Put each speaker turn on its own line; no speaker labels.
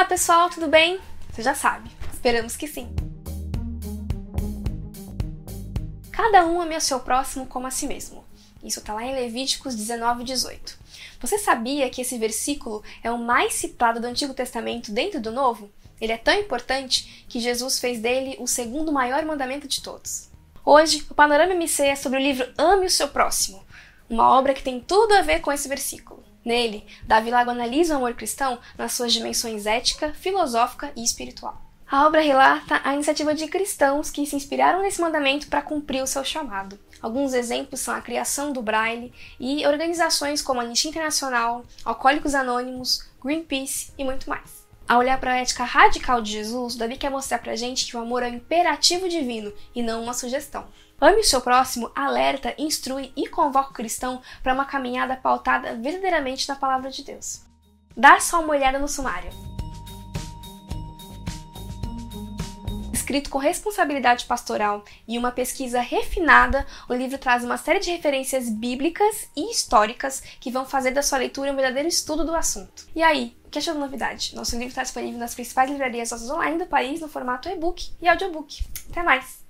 Olá pessoal, tudo bem? Você já sabe, esperamos que sim. Cada um ame o seu próximo como a si mesmo. Isso está lá em Levíticos 19, 18. Você sabia que esse versículo é o mais citado do Antigo Testamento dentro do Novo? Ele é tão importante que Jesus fez dele o segundo maior mandamento de todos. Hoje, o Panorama MC é sobre o livro Ame o Seu Próximo, uma obra que tem tudo a ver com esse versículo. Nele, Davi Lago analisa o amor cristão nas suas dimensões ética, filosófica e espiritual. A obra relata a iniciativa de cristãos que se inspiraram nesse mandamento para cumprir o seu chamado. Alguns exemplos são a criação do Braille e organizações como a Anistia Internacional, Alcoólicos Anônimos, Greenpeace e muito mais. Ao olhar para a ética radical de Jesus, Davi quer mostrar para a gente que o amor é um imperativo divino e não uma sugestão. Ame o seu próximo, alerta, instrui e convoca o cristão para uma caminhada pautada verdadeiramente na palavra de Deus. Dá só uma olhada no sumário. Escrito com responsabilidade pastoral e uma pesquisa refinada, o livro traz uma série de referências bíblicas e históricas que vão fazer da sua leitura um verdadeiro estudo do assunto. E aí, o que achou da novidade? Nosso livro está disponível nas principais livrarias online do país no formato e-book e audiobook. Até mais!